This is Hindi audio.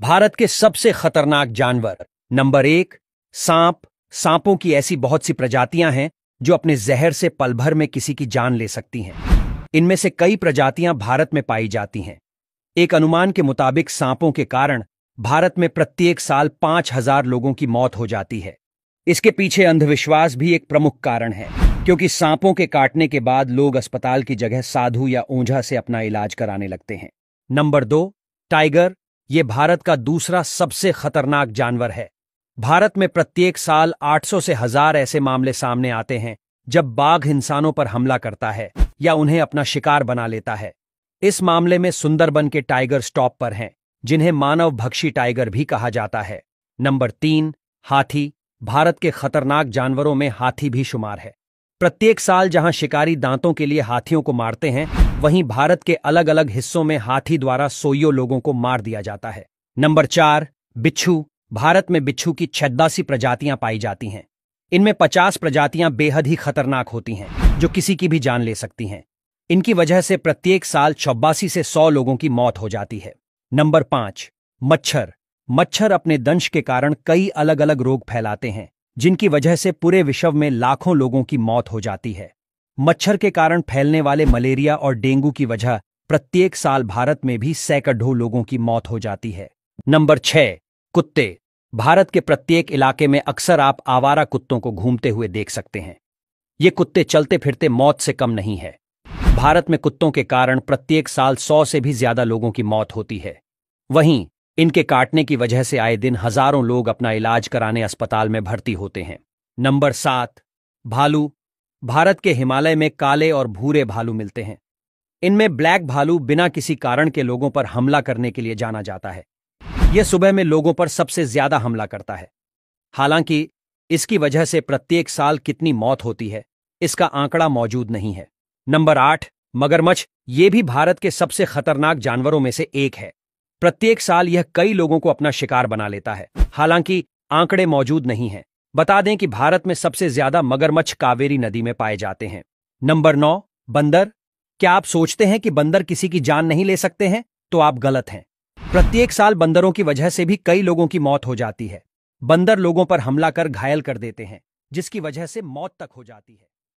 भारत के सबसे खतरनाक जानवर नंबर एक सांप सांपों की ऐसी बहुत सी प्रजातियां हैं जो अपने जहर से पलभर में किसी की जान ले सकती हैं इनमें से कई प्रजातियां भारत में पाई जाती हैं एक अनुमान के मुताबिक सांपों के कारण भारत में प्रत्येक साल पांच हजार लोगों की मौत हो जाती है इसके पीछे अंधविश्वास भी एक प्रमुख कारण है क्योंकि सांपों के काटने के बाद लोग अस्पताल की जगह साधु या ओंझा से अपना इलाज कराने लगते हैं नंबर दो टाइगर ये भारत का दूसरा सबसे खतरनाक जानवर है भारत में प्रत्येक साल 800 से हजार ऐसे मामले सामने आते हैं जब बाघ इंसानों पर हमला करता है या उन्हें अपना शिकार बना लेता है इस मामले में सुंदरबन के टाइगर स्टॉप पर हैं जिन्हें मानव भक्षी टाइगर भी कहा जाता है नंबर तीन हाथी भारत के खतरनाक जानवरों में हाथी भी शुमार है प्रत्येक साल जहां शिकारी दांतों के लिए हाथियों को मारते हैं वहीं भारत के अलग अलग हिस्सों में हाथी द्वारा सोयो लोगों को मार दिया जाता है नंबर चार बिच्छू भारत में बिच्छू की छद्दासी प्रजातियां पाई जाती हैं इनमें पचास प्रजातियां बेहद ही खतरनाक होती हैं जो किसी की भी जान ले सकती हैं इनकी वजह से प्रत्येक साल चौबासी से सौ लोगों की मौत हो जाती है नंबर पांच मच्छर मच्छर अपने दंश के कारण कई अलग अलग रोग फैलाते हैं जिनकी वजह से पूरे विश्व में लाखों लोगों की मौत हो जाती है मच्छर के कारण फैलने वाले मलेरिया और डेंगू की वजह प्रत्येक साल भारत में भी सैकड़ों लोगों की मौत हो जाती है नंबर छह कुत्ते भारत के प्रत्येक इलाके में अक्सर आप आवारा कुत्तों को घूमते हुए देख सकते हैं ये कुत्ते चलते फिरते मौत से कम नहीं है भारत में कुत्तों के कारण प्रत्येक साल सौ से भी ज्यादा लोगों की मौत होती है वहीं इनके काटने की वजह से आए दिन हजारों लोग अपना इलाज कराने अस्पताल में भर्ती होते हैं नंबर सात भालू भारत के हिमालय में काले और भूरे भालू मिलते हैं इनमें ब्लैक भालू बिना किसी कारण के लोगों पर हमला करने के लिए जाना जाता है यह सुबह में लोगों पर सबसे ज्यादा हमला करता है हालांकि इसकी वजह से प्रत्येक साल कितनी मौत होती है इसका आंकड़ा मौजूद नहीं है नंबर आठ मगरमच्छ ये भी भारत के सबसे खतरनाक जानवरों में से एक है प्रत्येक साल यह कई लोगों को अपना शिकार बना लेता है हालांकि आंकड़े मौजूद नहीं हैं बता दें कि भारत में सबसे ज्यादा मगरमच्छ कावेरी नदी में पाए जाते हैं नंबर नौ बंदर क्या आप सोचते हैं कि बंदर किसी की जान नहीं ले सकते हैं तो आप गलत हैं प्रत्येक साल बंदरों की वजह से भी कई लोगों की मौत हो जाती है बंदर लोगों पर हमला कर घायल कर देते हैं जिसकी वजह से मौत तक हो जाती है